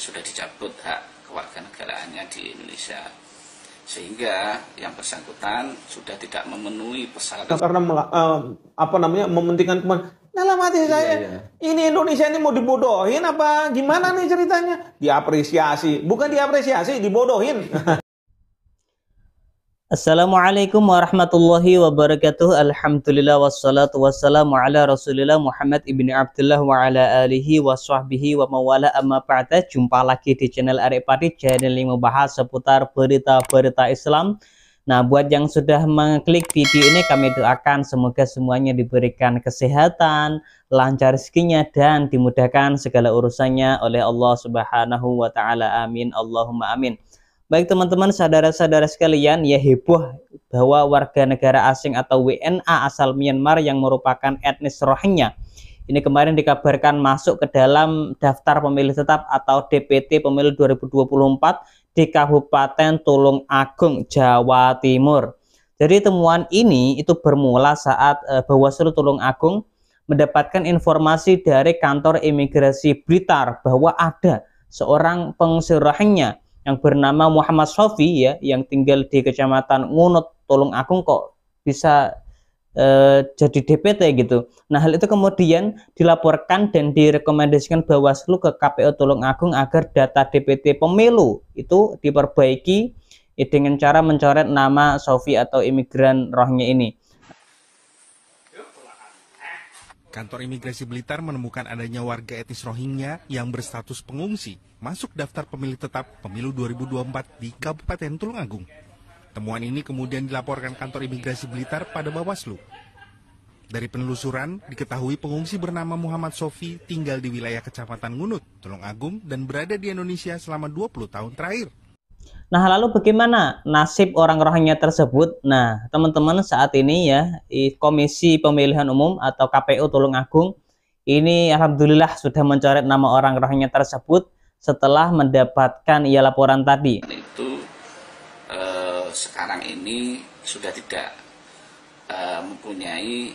sudah dicabut hak kewarganegaraannya di Indonesia sehingga yang bersangkutan sudah tidak memenuhi persyaratan karena uh, apa namanya mementingkan dalam nah, hati iya, saya iya. ini Indonesia ini mau dibodohin apa gimana nih ceritanya diapresiasi bukan diapresiasi dibodohin Assalamualaikum warahmatullahi wabarakatuh. Alhamdulillah wassalatu wassalamu ala Rasulillah Muhammad ibn Abdullah wa ala alihi wa sahbihi wa mawala amma ba'da. Jumpa lagi di channel Arik Padi, channel yang membahas seputar berita-berita Islam. Nah, buat yang sudah mengklik video ini kami doakan semoga semuanya diberikan kesehatan, lancar rezekinya dan dimudahkan segala urusannya oleh Allah Subhanahu wa taala. Amin. Allahumma amin. Baik teman-teman, saudara-saudara sekalian, ya heboh bahwa warga negara asing atau WNA asal Myanmar yang merupakan etnis Rohingya ini kemarin dikabarkan masuk ke dalam daftar pemilih tetap atau DPT pemilu 2024 di Kabupaten Tulung Agung, Jawa Timur. Jadi temuan ini itu bermula saat eh, Bawaslu Tulung Agung mendapatkan informasi dari kantor imigrasi Blitar bahwa ada seorang pengungsi Rohingya yang bernama Muhammad Sofi ya yang tinggal di Kecamatan Ngunut Tolong Agung kok bisa eh, jadi DPT gitu. Nah, hal itu kemudian dilaporkan dan direkomendasikan Bawaslu ke KPU Tolong Agung agar data DPT pemilu itu diperbaiki eh, dengan cara mencoret nama Sofi atau imigran rohnya ini. Kantor Imigrasi Blitar menemukan adanya warga etnis Rohingya yang berstatus pengungsi masuk daftar pemilih tetap pemilu 2024 di Kabupaten Tulungagung. Temuan ini kemudian dilaporkan kantor imigrasi Blitar pada Bawaslu. Dari penelusuran, diketahui pengungsi bernama Muhammad Sofi tinggal di wilayah Kecamatan Ngunut, Tulungagung, dan berada di Indonesia selama 20 tahun terakhir. Nah, lalu bagaimana nasib orang rohnya tersebut? Nah, teman-teman saat ini ya, Komisi Pemilihan Umum atau KPU Tulung Agung ini alhamdulillah sudah mencoret nama orang rohnya tersebut setelah mendapatkan ya laporan tadi. Itu eh, sekarang ini sudah tidak eh, mempunyai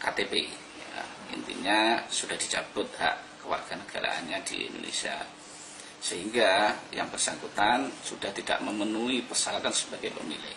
KTP. Ya, intinya sudah dicabut hak kewarganegaraannya di Indonesia sehingga yang bersangkutan sudah tidak memenuhi persyaratan sebagai pemilik.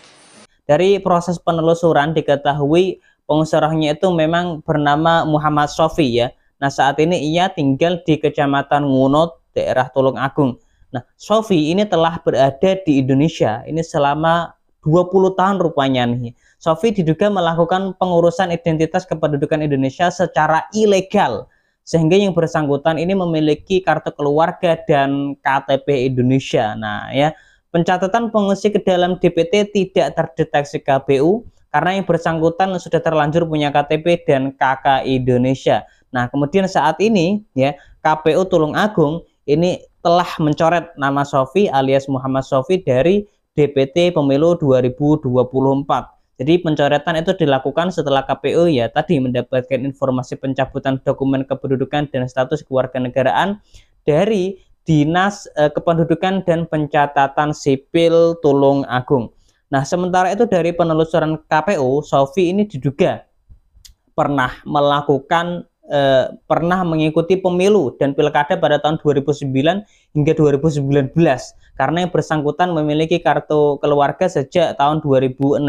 Dari proses penelusuran diketahui pengusaharnya itu memang bernama Muhammad Sofi ya. Nah saat ini ia tinggal di Kecamatan Ngunot, daerah Tulung Agung. Nah Sofi ini telah berada di Indonesia ini selama 20 tahun rupanya nih. Sofi diduga melakukan pengurusan identitas kependudukan Indonesia secara ilegal sehingga yang bersangkutan ini memiliki kartu keluarga dan KTP Indonesia. Nah, ya, pencatatan pengungsi ke dalam DPT tidak terdeteksi KPU karena yang bersangkutan sudah terlanjur punya KTP dan KK Indonesia. Nah, kemudian saat ini ya, KPU Tulung Agung ini telah mencoret nama Sofi alias Muhammad Sofi dari DPT Pemilu 2024 jadi pencoretan itu dilakukan setelah KPU ya tadi mendapatkan informasi pencabutan dokumen kependudukan dan status kewarganegaraan dari Dinas eh, Kependudukan dan Pencatatan Sipil Tulung Agung. Nah, sementara itu dari penelusuran KPU, Sofi ini diduga pernah melakukan eh, pernah mengikuti pemilu dan pilkada pada tahun 2009 hingga 2019 karena yang bersangkutan memiliki kartu keluarga sejak tahun 2006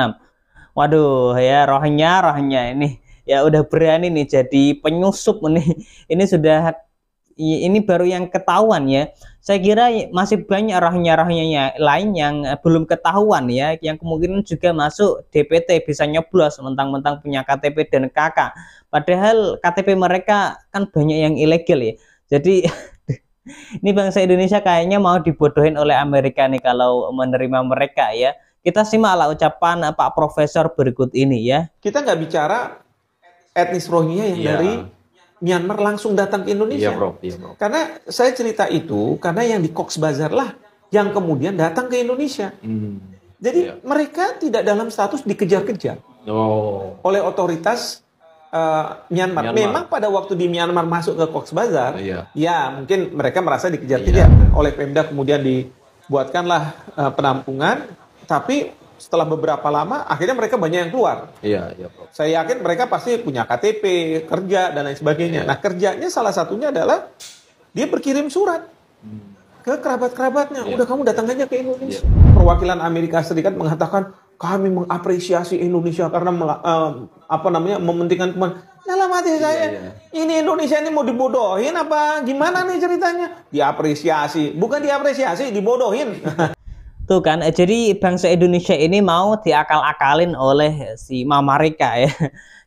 waduh ya rohnya rohnya ini ya udah berani nih jadi penyusup nih ini sudah ini baru yang ketahuan ya saya kira masih banyak rohnya-rohnya ya, lain yang eh, belum ketahuan ya yang kemungkinan juga masuk DPT bisa nyoblos mentang-mentang punya KTP dan KK padahal KTP mereka kan banyak yang ilegal ya jadi ini bangsa Indonesia kayaknya mau dibodohin oleh Amerika nih kalau menerima mereka ya kita simaklah ucapan eh, Pak Profesor berikut ini ya. Kita nggak bicara etnis Rohingya yang yeah. dari Myanmar langsung datang ke iya, Indonesia. Yeah, bro. Yeah, bro. Karena saya cerita itu karena yang di Cox Bazar lah yang kemudian datang ke Indonesia. Mm. Jadi yeah. mereka tidak dalam status dikejar-kejar oh. oleh otoritas uh, Myanmar. Myanmar. Memang pada waktu di Myanmar masuk ke Cox Bazar, yeah. ya mungkin mereka merasa dikejar-kejar yeah. oleh Pemda kemudian dibuatkanlah uh, penampungan tapi setelah beberapa lama akhirnya mereka banyak yang keluar. Iya, iya, Prof. Saya yakin mereka pasti punya KTP, kerja dan lain sebagainya. Iya. Nah, kerjanya salah satunya adalah dia berkirim surat ke kerabat-kerabatnya. Iya. Udah kamu datang aja ke Indonesia. Iya. Perwakilan Amerika Serikat mengatakan kami mengapresiasi Indonesia karena uh, apa namanya mementingkan teman. Nah, Dalam hati iya, saya, iya, iya. ini Indonesia ini mau dibodohin apa gimana nih ceritanya? Diapresiasi, bukan diapresiasi, dibodohin. Tuh kan, eh, jadi bangsa Indonesia ini mau diakal-akalin oleh si Mama Rika ya.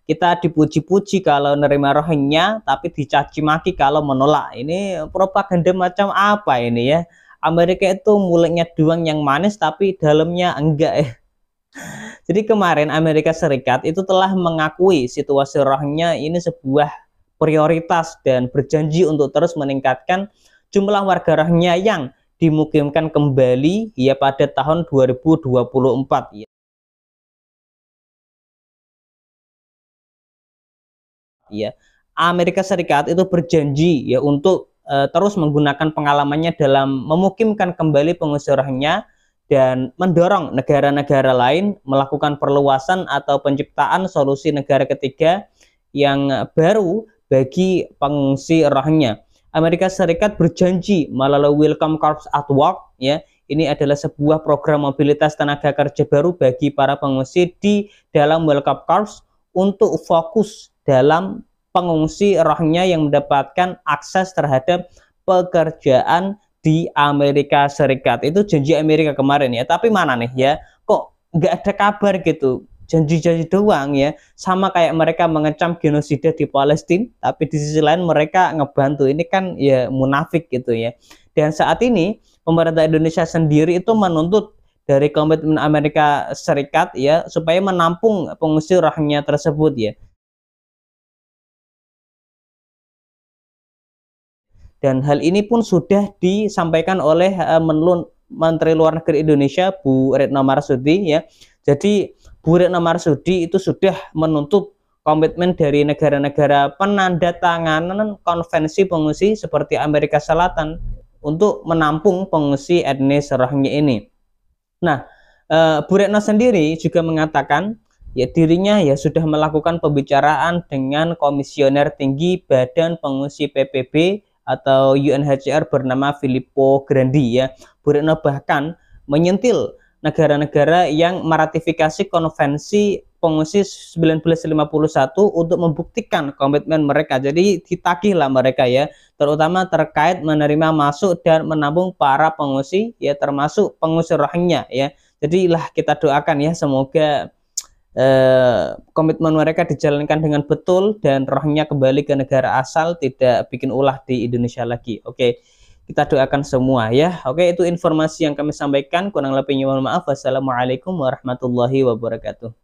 Kita dipuji-puji kalau nerima rohnya tapi dicaci maki kalau menolak. Ini propaganda macam apa ini ya? Amerika itu mulutnya doang yang manis, tapi dalamnya enggak ya. Jadi kemarin Amerika Serikat itu telah mengakui situasi rohnya ini sebuah prioritas dan berjanji untuk terus meningkatkan jumlah warga rohnya yang dimukimkan kembali ya pada tahun 2024 ya. ya. Amerika Serikat itu berjanji ya untuk e, terus menggunakan pengalamannya dalam memukimkan kembali pengusurannya dan mendorong negara-negara lain melakukan perluasan atau penciptaan solusi negara ketiga yang eh, baru bagi pengungsi rohnya. Amerika Serikat berjanji melalui Welcome Corps at Work ya ini adalah sebuah program mobilitas tenaga kerja baru bagi para pengungsi di dalam Welcome Corps untuk fokus dalam pengungsi rohnya yang mendapatkan akses terhadap pekerjaan di Amerika Serikat. Itu janji Amerika kemarin ya. Tapi mana nih ya? Kok nggak ada kabar gitu? janji-janji doang ya sama kayak mereka mengecam genosida di Palestina tapi di sisi lain mereka ngebantu ini kan ya munafik gitu ya dan saat ini pemerintah Indonesia sendiri itu menuntut dari komitmen Amerika Serikat ya supaya menampung pengungsi rohnya tersebut ya dan hal ini pun sudah disampaikan oleh uh, Menteri Luar Negeri Indonesia Bu Retno Marsudi ya jadi Bu Retno Marsudi itu sudah menuntut komitmen dari negara-negara penandatanganan konvensi pengungsi seperti Amerika Selatan untuk menampung pengungsi etnis Rohingya ini. Nah, eh, Bu Retno sendiri juga mengatakan ya dirinya ya sudah melakukan pembicaraan dengan komisioner tinggi Badan Pengungsi PBB atau UNHCR bernama Filippo Grandi ya. Bu Retno bahkan menyentil negara-negara yang meratifikasi konvensi pengungsi 1951 untuk membuktikan komitmen mereka. Jadi ditagihlah mereka ya, terutama terkait menerima masuk dan menabung para pengungsi ya termasuk pengungsi Rohingya ya. lah kita doakan ya semoga eh, komitmen mereka dijalankan dengan betul dan rohnya kembali ke negara asal tidak bikin ulah di Indonesia lagi. Oke. Okay kita doakan semua ya. Oke, itu informasi yang kami sampaikan. Kurang lebihnya mohon maaf. Wassalamualaikum warahmatullahi wabarakatuh.